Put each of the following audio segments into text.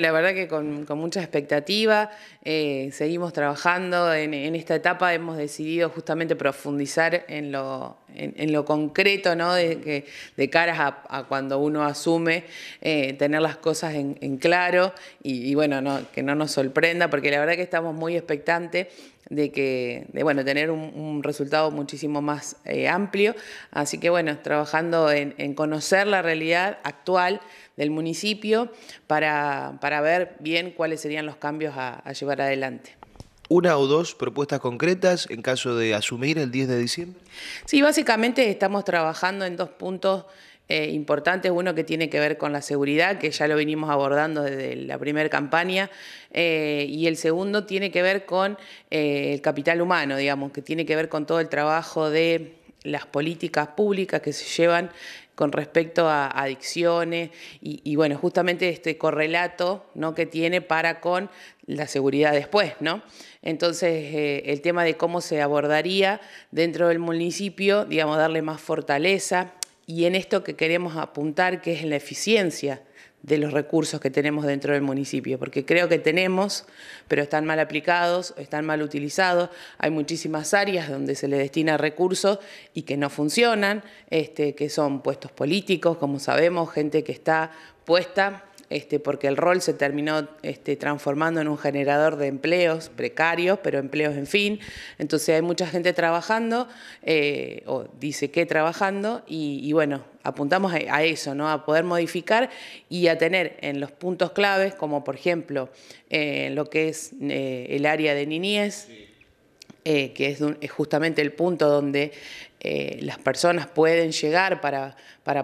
la verdad que con, mucha expectativa, eh, seguimos trabajando en, esta etapa, hemos decidido justamente profundizar en lo, concreto, ¿no? de, que, caras a, cuando uno asume, eh, tener las cosas en, claro y, bueno, que no nos sorprenda, porque la verdad que estamos muy expectantes de que, bueno, tener un, resultado muchísimo más eh, amplio. Así que bueno, trabajando en, conocer la realidad actual del municipio para, para ver bien cuáles serían los cambios a, a llevar adelante una o dos propuestas concretas en caso de asumir el 10 de diciembre? Sí, básicamente estamos trabajando en dos puntos eh, importantes. Uno que tiene que ver con la seguridad, que ya lo venimos abordando desde la primera campaña. Eh, y el segundo tiene que ver con eh, el capital humano, digamos, que tiene que ver con todo el trabajo de las políticas públicas que se llevan con respecto a adicciones y, bueno, justamente este correlato ¿no? que tiene para con la seguridad después, ¿no? Entonces, el tema de cómo se abordaría dentro del municipio, digamos, darle más fortaleza y en esto que queremos apuntar, que es en la eficiencia de los recursos que tenemos dentro del municipio, porque creo que tenemos, pero están mal aplicados, están mal utilizados, hay muchísimas áreas donde se le destina recursos y que no funcionan, este, que son puestos políticos, como sabemos, gente que está puesta este, porque el rol se terminó este, transformando en un generador de empleos precarios, pero empleos en fin. Entonces hay mucha gente trabajando, eh, o dice que trabajando, y, bueno, apuntamos a, eso, ¿no? a poder modificar y a tener en los puntos claves, como por ejemplo eh, lo que es eh, el área de niñez. Eh, que es, justamente el punto donde eh, las personas pueden llegar para,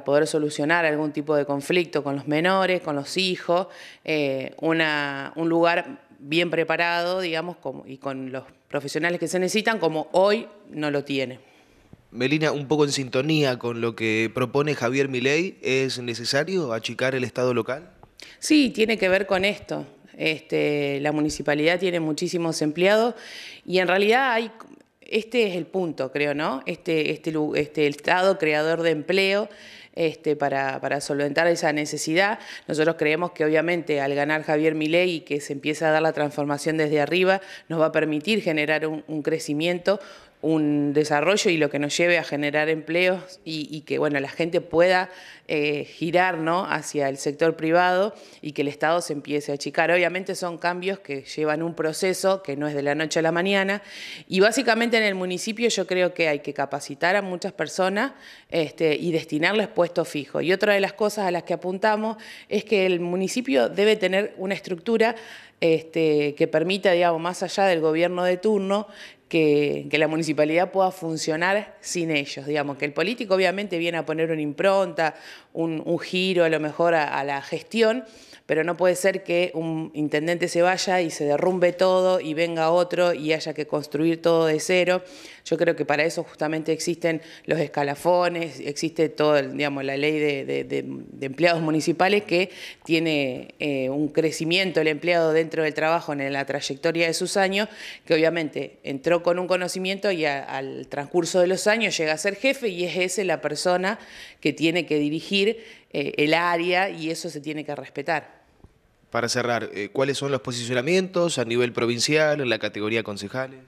poder solucionar algún tipo de conflicto con los menores, con los hijos, eh, un lugar bien preparado, digamos, y con los profesionales que se necesitan, como hoy no lo tiene. Melina, un poco en sintonía con lo que propone Javier Milei, ¿es necesario achicar el Estado local? Sí, tiene que ver con esto. Este, la municipalidad tiene muchísimos empleados y en realidad hay, este es el punto, creo, ¿no? Este, este, este el Estado creador de empleo este, para, solventar esa necesidad. Nosotros creemos que obviamente al ganar Javier Milei y que se empieza a dar la transformación desde arriba, nos va a permitir generar un crecimiento un desarrollo y lo que nos lleve a generar empleos y, que bueno, la gente pueda eh, girar ¿no? hacia el sector privado y que el Estado se empiece a achicar. Obviamente son cambios que llevan un proceso que no es de la noche a la mañana y básicamente en el municipio yo creo que hay que capacitar a muchas personas este, y destinarles puestos fijos. Y otra de las cosas a las que apuntamos es que el municipio debe tener una estructura este, que permita, digamos, más allá del gobierno de turno, que, la municipalidad pueda funcionar sin ellos, digamos, que el político obviamente viene a poner una impronta, un, giro a lo mejor a, la gestión, pero no puede ser que un intendente se vaya y se derrumbe todo y venga otro y haya que construir todo de cero. Yo creo que para eso justamente existen los escalafones, existe todo, digamos, la ley de, empleados municipales que tiene eh, un crecimiento el empleado dentro del trabajo en la trayectoria de sus años, que obviamente entró con un conocimiento y al transcurso de los años llega a ser jefe y es ese la persona que tiene que dirigir eh, el área y eso se tiene que respetar. Para cerrar, eh, ¿cuáles son los posicionamientos a nivel provincial, en la categoría concejales?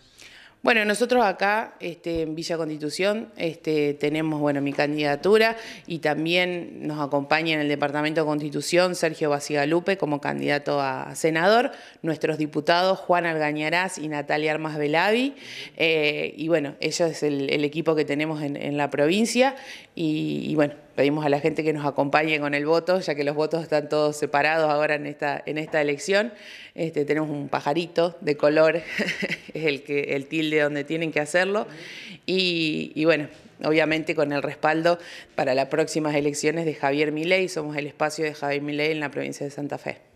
Bueno, nosotros acá este, en Villa Constitución este, tenemos bueno, mi candidatura y también nos acompaña en el Departamento de Constitución Sergio Basigalupe como candidato a senador, nuestros diputados Juan Algañarás y Natalia Armas Velavi. Eh, y bueno, ellos es el, equipo que tenemos en, la provincia y, y bueno, pedimos a la gente que nos acompañe con el voto, ya que los votos están todos separados ahora en esta, en esta elección. Este, tenemos un pajarito de color, es el, que, el tilde donde tienen que hacerlo. Y, y bueno, obviamente con el respaldo para las próximas elecciones de Javier Milei, somos el espacio de Javier Milei en la provincia de Santa Fe.